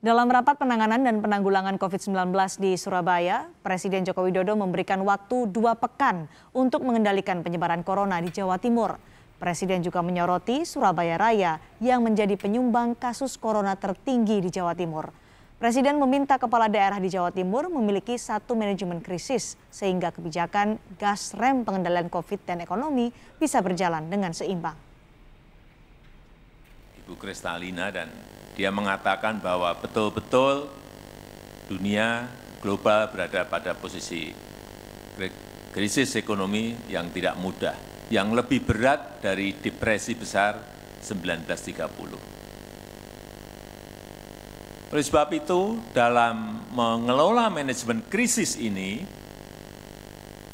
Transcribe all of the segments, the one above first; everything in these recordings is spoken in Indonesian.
Dalam rapat penanganan dan penanggulangan COVID-19 di Surabaya, Presiden Joko Widodo memberikan waktu dua pekan untuk mengendalikan penyebaran corona di Jawa Timur. Presiden juga menyoroti Surabaya Raya yang menjadi penyumbang kasus corona tertinggi di Jawa Timur. Presiden meminta kepala daerah di Jawa Timur memiliki satu manajemen krisis sehingga kebijakan gas rem pengendalian COVID dan ekonomi bisa berjalan dengan seimbang. Ibu Kristalina dan dia mengatakan bahwa betul-betul dunia global berada pada posisi krisis ekonomi yang tidak mudah, yang lebih berat dari depresi besar 1930. Oleh sebab itu, dalam mengelola manajemen krisis ini,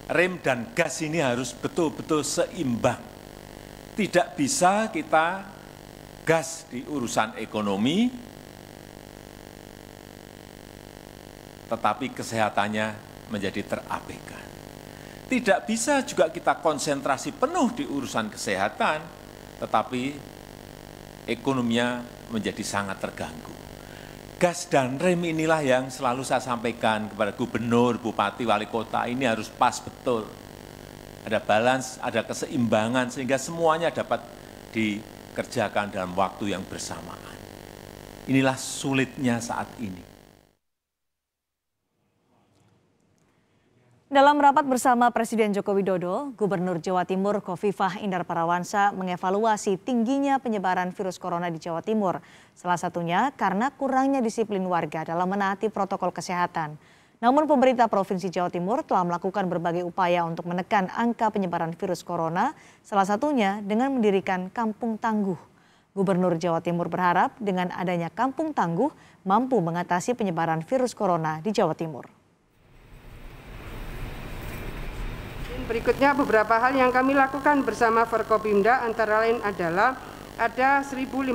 rem dan gas ini harus betul-betul seimbang. Tidak bisa kita tegas di urusan ekonomi, tetapi kesehatannya menjadi terabaikan. Tidak bisa juga kita konsentrasi penuh di urusan kesehatan, tetapi ekonominya menjadi sangat terganggu. Gas dan rem inilah yang selalu saya sampaikan kepada gubernur, bupati, wali kota, ini harus pas betul. Ada balance, ada keseimbangan, sehingga semuanya dapat di kerjakan dalam waktu yang bersamaan. Inilah sulitnya saat ini. Dalam rapat bersama Presiden Joko Widodo, Gubernur Jawa Timur Kofifah Indar Parawansa mengevaluasi tingginya penyebaran virus corona di Jawa Timur. Salah satunya karena kurangnya disiplin warga dalam menaati protokol kesehatan. Namun pemerintah Provinsi Jawa Timur telah melakukan berbagai upaya untuk menekan angka penyebaran virus corona, salah satunya dengan mendirikan kampung tangguh. Gubernur Jawa Timur berharap dengan adanya kampung tangguh mampu mengatasi penyebaran virus corona di Jawa Timur. Berikutnya beberapa hal yang kami lakukan bersama Forkopimda antara lain adalah ada 1.509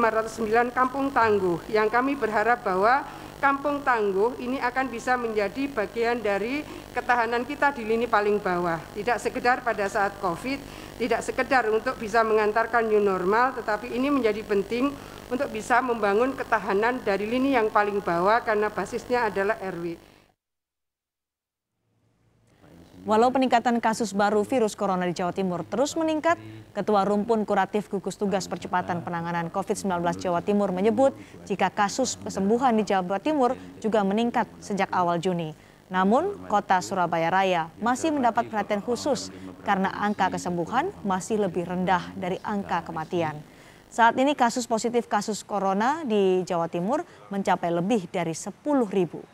kampung tangguh yang kami berharap bahwa Kampung Tangguh ini akan bisa menjadi bagian dari ketahanan kita di lini paling bawah. Tidak sekedar pada saat COVID, tidak sekedar untuk bisa mengantarkan new normal, tetapi ini menjadi penting untuk bisa membangun ketahanan dari lini yang paling bawah karena basisnya adalah RW. Walau peningkatan kasus baru virus corona di Jawa Timur terus meningkat, Ketua Rumpun Kuratif Gugus Tugas Percepatan Penanganan COVID-19 Jawa Timur menyebut jika kasus kesembuhan di Jawa Timur juga meningkat sejak awal Juni. Namun, kota Surabaya Raya masih mendapat perhatian khusus karena angka kesembuhan masih lebih rendah dari angka kematian. Saat ini kasus positif kasus corona di Jawa Timur mencapai lebih dari 10 ribu.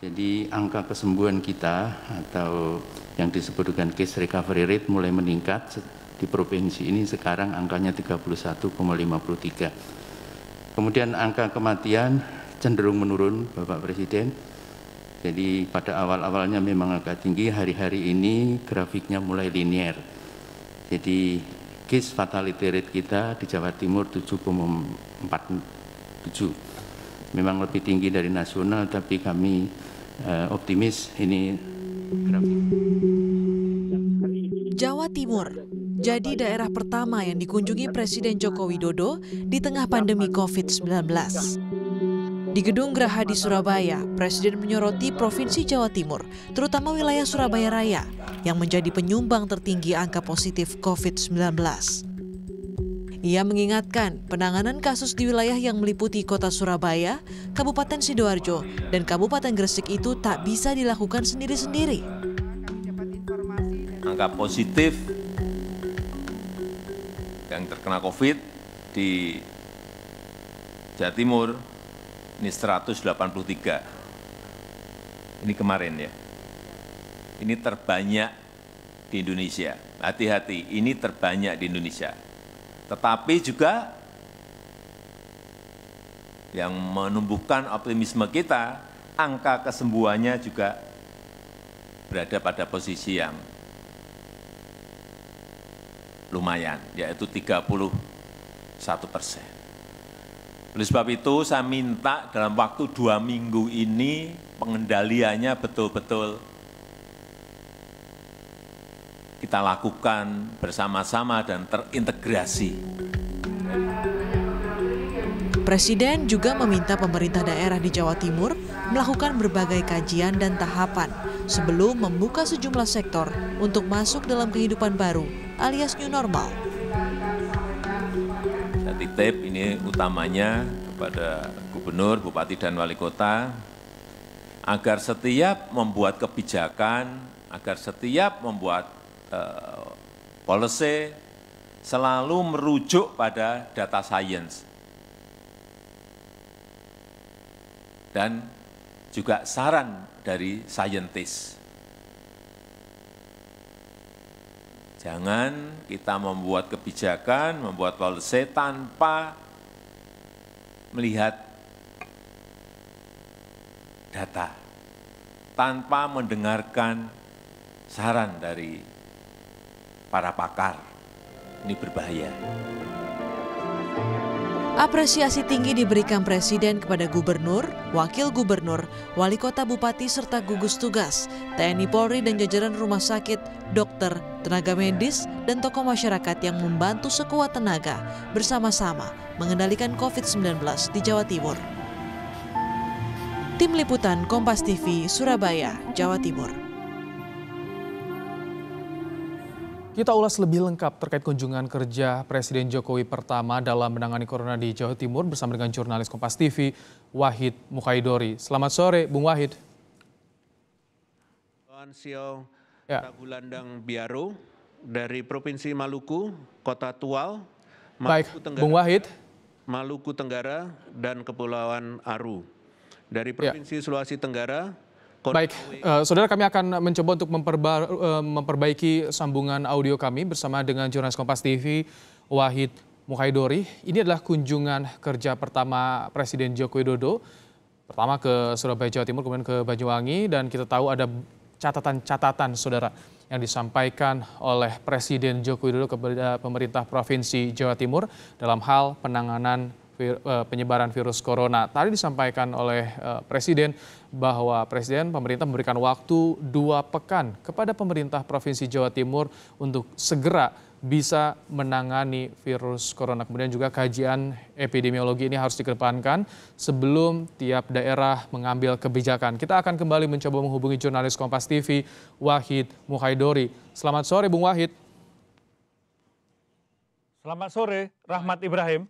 Jadi angka kesembuhan kita atau yang disebut dengan case recovery rate mulai meningkat di provinsi ini sekarang angkanya 31,53. Kemudian angka kematian cenderung menurun Bapak Presiden. Jadi pada awal-awalnya memang agak tinggi, hari-hari ini grafiknya mulai linier. Jadi case fatality rate kita di Jawa Timur 7,47 memang lebih tinggi dari nasional tapi kami uh, optimis ini Jawa Timur jadi daerah pertama yang dikunjungi Presiden Joko Widodo di tengah pandemi COVID-19. Di Gedung Graha di Surabaya, Presiden menyoroti Provinsi Jawa Timur, terutama wilayah Surabaya Raya, yang menjadi penyumbang tertinggi angka positif COVID-19. Ia mengingatkan penanganan kasus di wilayah yang meliputi kota Surabaya, Kabupaten Sidoarjo, dan Kabupaten Gresik itu tak bisa dilakukan sendiri-sendiri. Angka positif yang terkena COVID di Jawa Timur ini 183. Ini kemarin ya. Ini terbanyak di Indonesia. Hati-hati, ini terbanyak di Indonesia tetapi juga yang menumbuhkan optimisme kita, angka kesembuhannya juga berada pada posisi yang lumayan, yaitu 31 persen. Oleh sebab itu, saya minta dalam waktu dua minggu ini pengendaliannya betul-betul kita lakukan bersama-sama dan terintegrasi. Presiden juga meminta pemerintah daerah di Jawa Timur melakukan berbagai kajian dan tahapan sebelum membuka sejumlah sektor untuk masuk dalam kehidupan baru alias new normal. Saya titip ini utamanya kepada gubernur, bupati, dan wali kota agar setiap membuat kebijakan, agar setiap membuat Eh, policy selalu merujuk pada data science dan juga saran dari scientist. Jangan kita membuat kebijakan, membuat policy tanpa melihat data, tanpa mendengarkan saran dari para pakar. Ini berbahaya. Apresiasi tinggi diberikan Presiden kepada Gubernur, Wakil Gubernur, Wali Kota Bupati serta gugus tugas, TNI Polri dan jajaran rumah sakit, dokter, tenaga medis, dan tokoh masyarakat yang membantu sekuat tenaga bersama-sama mengendalikan COVID-19 di Jawa Timur. Tim Liputan Kompas TV, Surabaya, Jawa Timur. Kita ulas lebih lengkap terkait kunjungan kerja Presiden Jokowi pertama dalam menangani corona di Jawa Timur bersama dengan jurnalis Kompas TV, Wahid Mukhaidori. Selamat sore, Bung Wahid. Ansio ya. Tagulandang dari Provinsi Maluku, Kota Tual, Maluku Baik, Tenggara, Bung Wahid. Maluku Tenggara, dan Kepulauan Aru. Dari ya. Provinsi ya. Sulawesi Tenggara, Baik, uh, saudara kami akan mencoba untuk memperba uh, eh, memperbaiki sambungan audio kami bersama dengan jurnalis Kompas TV Wahid Mukhaidori. Ini adalah kunjungan kerja pertama Presiden Joko Widodo, pertama ke Surabaya Jawa Timur, kemudian ke Banyuwangi, dan kita tahu ada catatan-catatan saudara yang disampaikan oleh Presiden Joko Widodo kepada pemerintah Provinsi Jawa Timur dalam hal penanganan Eh, penyebaran virus corona. Tadi disampaikan oleh eh, Presiden bahwa Presiden pemerintah memberikan waktu dua pekan kepada pemerintah Provinsi Jawa Timur untuk segera bisa menangani virus corona. Kemudian juga kajian epidemiologi ini harus dikedepankan sebelum tiap daerah mengambil kebijakan. Kita akan kembali mencoba menghubungi jurnalis Kompas TV, Wahid Muhaidori. Selamat sore, Bung Wahid. Selamat sore, Rahmat Ibrahim.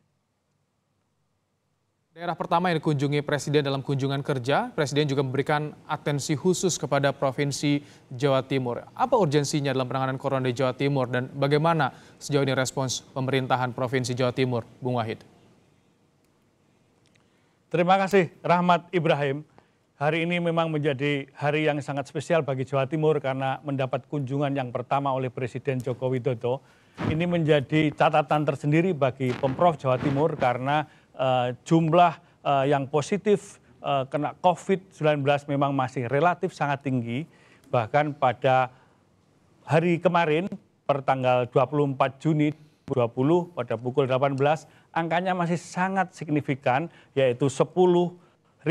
Daerah pertama yang dikunjungi Presiden dalam kunjungan kerja, Presiden juga memberikan atensi khusus kepada Provinsi Jawa Timur. Apa urgensinya dalam penanganan corona di Jawa Timur dan bagaimana sejauh ini respons pemerintahan Provinsi Jawa Timur, Bung Wahid? Terima kasih Rahmat Ibrahim. Hari ini memang menjadi hari yang sangat spesial bagi Jawa Timur karena mendapat kunjungan yang pertama oleh Presiden Joko Widodo. Ini menjadi catatan tersendiri bagi Pemprov Jawa Timur karena uh, jumlah uh, yang positif uh, kena COVID-19 memang masih relatif sangat tinggi. Bahkan pada hari kemarin, per tanggal 24 Juni 2020 pada pukul 18, angkanya masih sangat signifikan, yaitu 10.092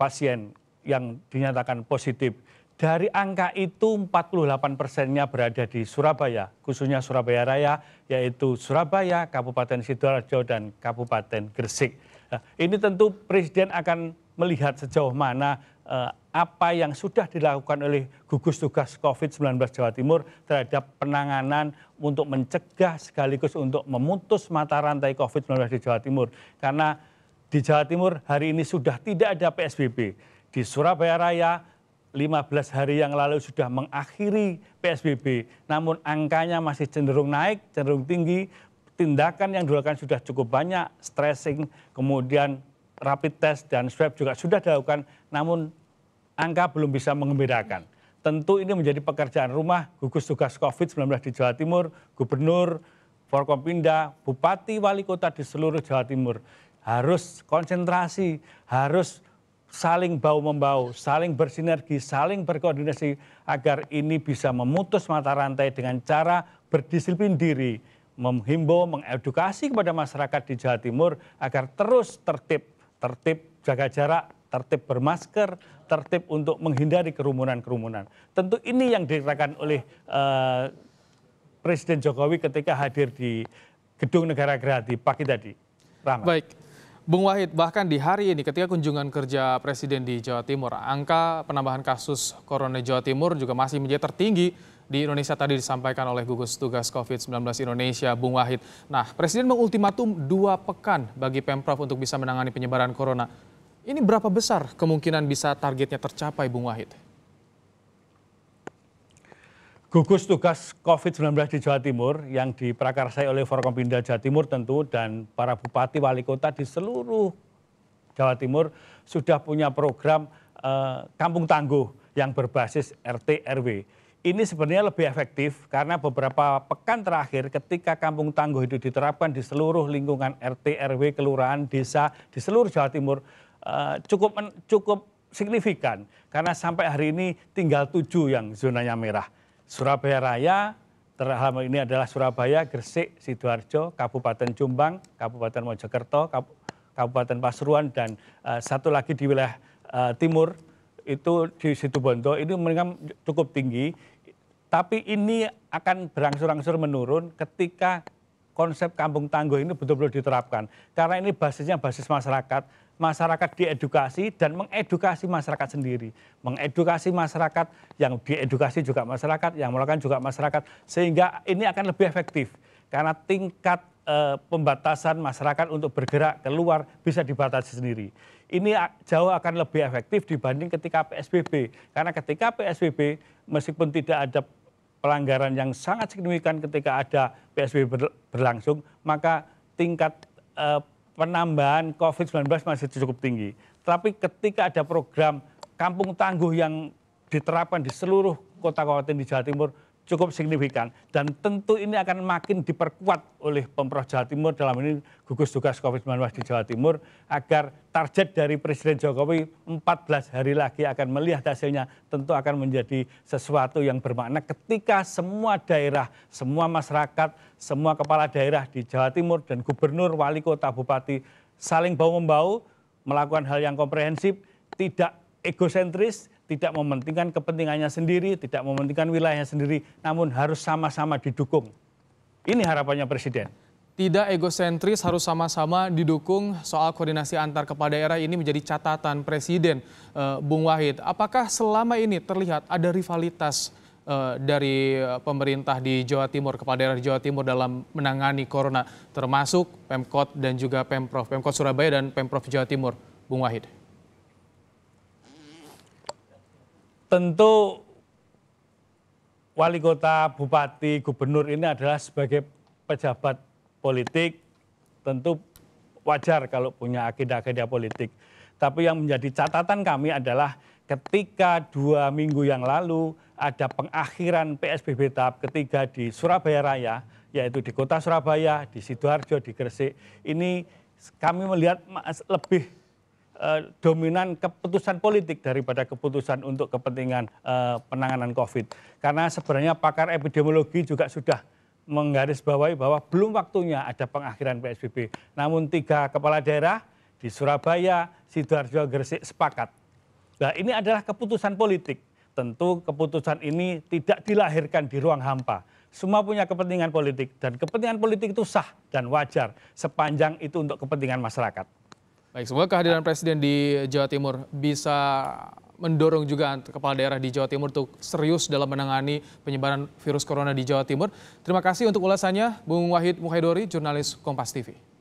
pasien yang dinyatakan positif. Dari angka itu 48 persennya berada di Surabaya, khususnya Surabaya Raya, yaitu Surabaya, Kabupaten Sidoarjo, dan Kabupaten Gresik. Nah, ini tentu Presiden akan melihat sejauh mana eh, apa yang sudah dilakukan oleh gugus tugas COVID-19 Jawa Timur terhadap penanganan untuk mencegah sekaligus untuk memutus mata rantai COVID-19 di Jawa Timur. Karena di Jawa Timur hari ini sudah tidak ada PSBB. Di Surabaya Raya 15 hari yang lalu sudah mengakhiri PSBB, namun angkanya masih cenderung naik, cenderung tinggi. Tindakan yang dilakukan sudah cukup banyak, stressing, kemudian rapid test dan swab juga sudah dilakukan, namun angka belum bisa mengembirakan. Tentu ini menjadi pekerjaan rumah gugus tugas COVID-19 di Jawa Timur, gubernur, Forkompinda, bupati, wali kota di seluruh Jawa Timur harus konsentrasi, harus saling bau membau, saling bersinergi, saling berkoordinasi agar ini bisa memutus mata rantai dengan cara berdisiplin diri, menghimbau, mengedukasi kepada masyarakat di Jawa Timur agar terus tertib, tertib jaga jarak, tertib bermasker, tertib untuk menghindari kerumunan-kerumunan. Tentu ini yang dikatakan oleh uh, Presiden Jokowi ketika hadir di Gedung Negara Gerahadi pagi tadi. Rahmat. Baik, Bung Wahid, bahkan di hari ini ketika kunjungan kerja Presiden di Jawa Timur, angka penambahan kasus Corona Jawa Timur juga masih menjadi tertinggi di Indonesia tadi disampaikan oleh gugus tugas COVID-19 Indonesia, Bung Wahid. Nah, Presiden mengultimatum dua pekan bagi Pemprov untuk bisa menangani penyebaran Corona. Ini berapa besar kemungkinan bisa targetnya tercapai, Bung Wahid? gugus tugas COVID-19 di Jawa Timur yang diprakarsai oleh Forkompinda Jawa Timur tentu dan para bupati wali kota di seluruh Jawa Timur sudah punya program eh, Kampung Tangguh yang berbasis RT RW. Ini sebenarnya lebih efektif karena beberapa pekan terakhir ketika Kampung Tangguh itu diterapkan di seluruh lingkungan RT RW kelurahan desa di seluruh Jawa Timur eh, cukup cukup signifikan karena sampai hari ini tinggal tujuh yang zonanya merah Surabaya Raya, terhalam ini adalah Surabaya, Gresik, Sidoarjo, Kabupaten Jombang, Kabupaten Mojokerto, Kabupaten Pasuruan, dan uh, satu lagi di wilayah uh, timur, itu di situ Bondo, ini mereka cukup tinggi. Tapi ini akan berangsur-angsur menurun ketika konsep kampung tangguh ini betul-betul diterapkan. Karena ini basisnya basis masyarakat, masyarakat diedukasi dan mengedukasi masyarakat sendiri. Mengedukasi masyarakat, yang diedukasi juga masyarakat, yang melakukan juga masyarakat. Sehingga ini akan lebih efektif. Karena tingkat e, pembatasan masyarakat untuk bergerak keluar bisa dibatasi sendiri. Ini jauh akan lebih efektif dibanding ketika PSBB. Karena ketika PSBB meskipun tidak ada pelanggaran yang sangat signifikan ketika ada PSBB berlangsung, maka tingkat eh, penambahan COVID-19 masih cukup tinggi. Tapi ketika ada program kampung tangguh yang diterapkan di seluruh kota kota di Jawa Timur, cukup signifikan dan tentu ini akan makin diperkuat oleh Pemprov Jawa Timur dalam ini gugus tugas Covid-19 di Jawa Timur agar target dari Presiden Jokowi 14 hari lagi akan melihat hasilnya tentu akan menjadi sesuatu yang bermakna ketika semua daerah, semua masyarakat, semua kepala daerah di Jawa Timur dan gubernur, wali kota, bupati saling bau-membau melakukan hal yang komprehensif, tidak egosentris, tidak mementingkan kepentingannya sendiri, tidak mementingkan wilayahnya sendiri, namun harus sama-sama didukung. Ini harapannya Presiden. Tidak egosentris harus sama-sama didukung soal koordinasi antar kepala daerah ini menjadi catatan Presiden eh, Bung Wahid. Apakah selama ini terlihat ada rivalitas eh, dari eh, pemerintah di Jawa Timur, kepala daerah di Jawa Timur dalam menangani corona, termasuk Pemkot dan juga Pemprov, Pemkot Surabaya dan Pemprov Jawa Timur, Bung Wahid? tentu wali kota, bupati, gubernur ini adalah sebagai pejabat politik tentu wajar kalau punya agenda-agenda politik. Tapi yang menjadi catatan kami adalah ketika dua minggu yang lalu ada pengakhiran PSBB tahap ketiga di Surabaya Raya, yaitu di kota Surabaya, di Sidoarjo, di Gresik. Ini kami melihat lebih Eh, dominan keputusan politik daripada keputusan untuk kepentingan uh, penanganan COVID. Karena sebenarnya pakar epidemiologi juga sudah menggarisbawahi bahwa belum waktunya ada pengakhiran PSBB. Namun tiga kepala daerah di Surabaya, Sidoarjo, Gresik sepakat. Nah ini adalah keputusan politik. Tentu keputusan ini tidak dilahirkan di ruang hampa semua punya kepentingan politik dan kepentingan politik itu sah dan wajar sepanjang itu untuk kepentingan masyarakat. Baik, semoga kehadiran Presiden di Jawa Timur bisa mendorong juga kepala daerah di Jawa Timur untuk serius dalam menangani penyebaran virus corona di Jawa Timur. Terima kasih untuk ulasannya, Bung Wahid Muhaidori, jurnalis Kompas TV.